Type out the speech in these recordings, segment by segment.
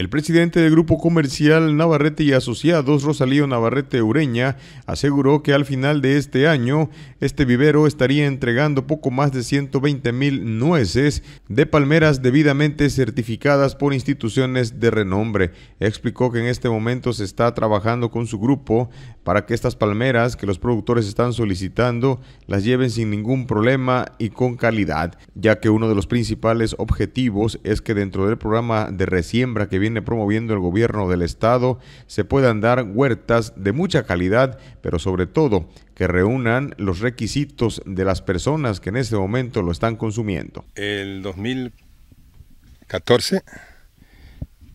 El presidente del grupo comercial Navarrete y Asociados, Rosalío Navarrete Ureña, aseguró que al final de este año este vivero estaría entregando poco más de 120 mil nueces de palmeras debidamente certificadas por instituciones de renombre. Explicó que en este momento se está trabajando con su grupo para que estas palmeras que los productores están solicitando las lleven sin ningún problema y con calidad, ya que uno de los principales objetivos es que dentro del programa de resiembra que viene promoviendo el gobierno del Estado se puedan dar huertas de mucha calidad, pero sobre todo que reúnan los requisitos de las personas que en este momento lo están consumiendo. El 2014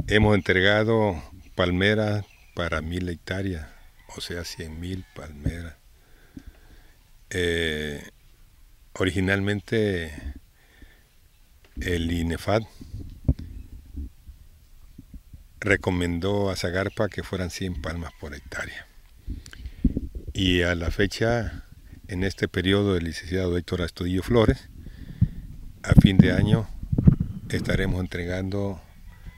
hemos entregado palmeras para mil hectáreas, o sea, 100 mil palmeras. Eh, originalmente el INEFAD recomendó a Zagarpa que fueran 100 palmas por hectárea. Y a la fecha, en este periodo del licenciado Héctor Astudillo Flores, a fin de año estaremos entregando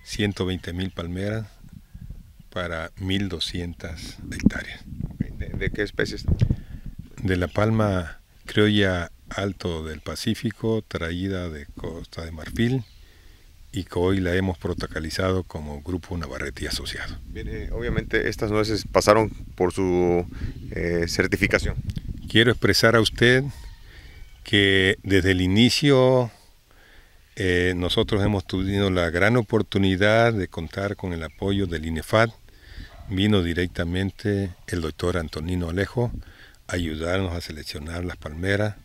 120 mil palmeras para 1.200 hectáreas. ¿De, qué especies? De la palma criolla alto del Pacífico, traída de Costa de Marfil, y que hoy la hemos protocolizado como Grupo Navarrete y Asociado. Eh, obviamente estas nueces pasaron por su eh, certificación. Quiero expresar a usted que desde el inicio eh, nosotros hemos tenido la gran oportunidad de contar con el apoyo del INEFAD. Vino directamente el doctor Antonino Alejo a ayudarnos a seleccionar las palmeras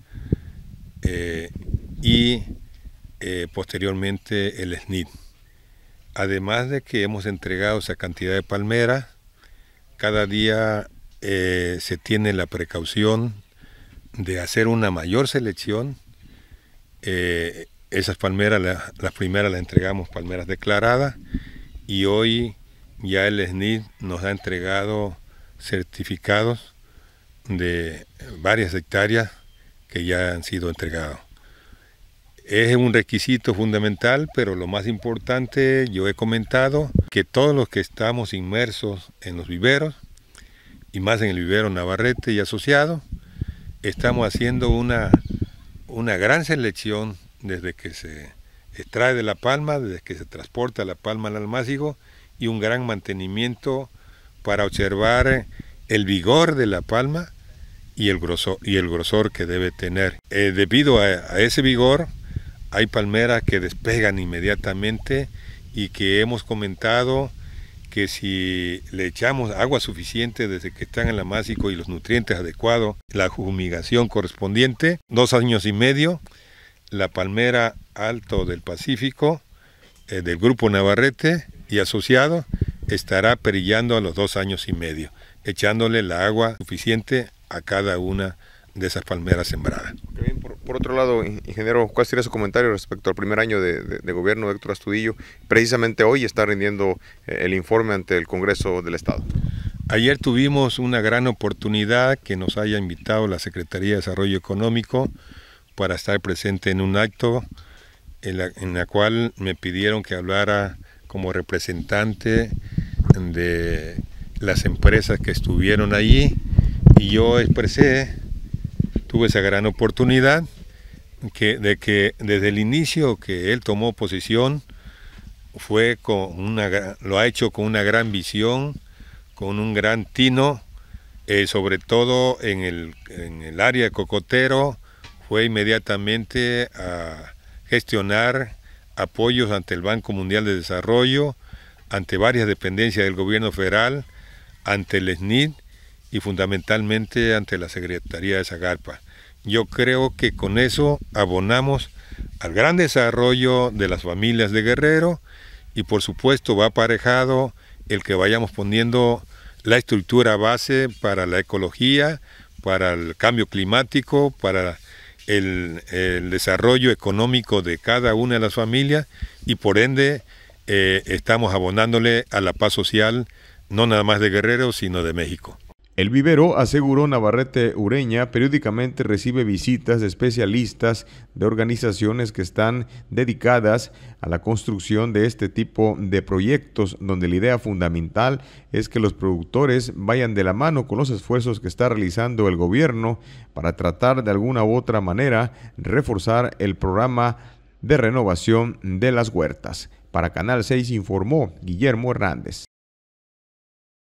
y eh, posteriormente el SNID. Además de que hemos entregado esa cantidad de palmeras, cada día eh, se tiene la precaución de hacer una mayor selección. Eh, esas palmeras, las primeras las entregamos palmeras declaradas y hoy ya el SNID nos ha entregado certificados de varias hectáreas que ya han sido entregados. Es un requisito fundamental, pero lo más importante, yo he comentado que todos los que estamos inmersos en los viveros, y más en el vivero Navarrete y asociado, estamos haciendo una, una gran selección desde que se extrae de la palma, desde que se transporta la palma al almácigo y un gran mantenimiento para observar el vigor de la palma y el grosor, y el grosor que debe tener. Eh, debido a ese vigor, hay palmeras que despegan inmediatamente y que hemos comentado que si le echamos agua suficiente desde que están en la másico y los nutrientes adecuados, la humigación correspondiente, dos años y medio, la palmera alto del Pacífico eh, del grupo Navarrete y asociado estará perillando a los dos años y medio, echándole la agua suficiente a cada una de esas palmeras sembradas. Por, otro lado, ingeniero, ¿cuál sería su comentario respecto al primer año de, gobierno de Héctor Astudillo? Precisamente hoy está rindiendo eh, el informe ante el Congreso del Estado. Ayer tuvimos una gran oportunidad que nos haya invitado la Secretaría de Desarrollo Económico para estar presente en un acto en la, cual me pidieron que hablara como representante de las empresas que estuvieron allí y yo expresé tuve esa gran oportunidad de que desde el inicio que él tomó posición, fue con una, lo ha hecho con una gran visión, con un gran tino, eh, sobre todo en el, área de Cocotero, fue inmediatamente a gestionar apoyos ante el Banco Mundial de Desarrollo, ante varias dependencias del gobierno federal, ante el SNID y fundamentalmente ante la Secretaría de Zagarpa. Yo creo que con eso abonamos al gran desarrollo de las familias de Guerrero y por supuesto va aparejado el que vayamos poniendo la estructura base para la ecología, para el cambio climático, para el, desarrollo económico de cada una de las familias y por ende eh, estamos abonándole a la paz social, no nada más de Guerrero, sino de México. El vivero, aseguró Navarrete Ureña, periódicamente recibe visitas de especialistas de organizaciones que están dedicadas a la construcción de este tipo de proyectos, donde la idea fundamental es que los productores vayan de la mano con los esfuerzos que está realizando el gobierno para tratar de alguna u otra manera reforzar el programa de renovación de las huertas. Para Canal 6 informó Guillermo Hernández.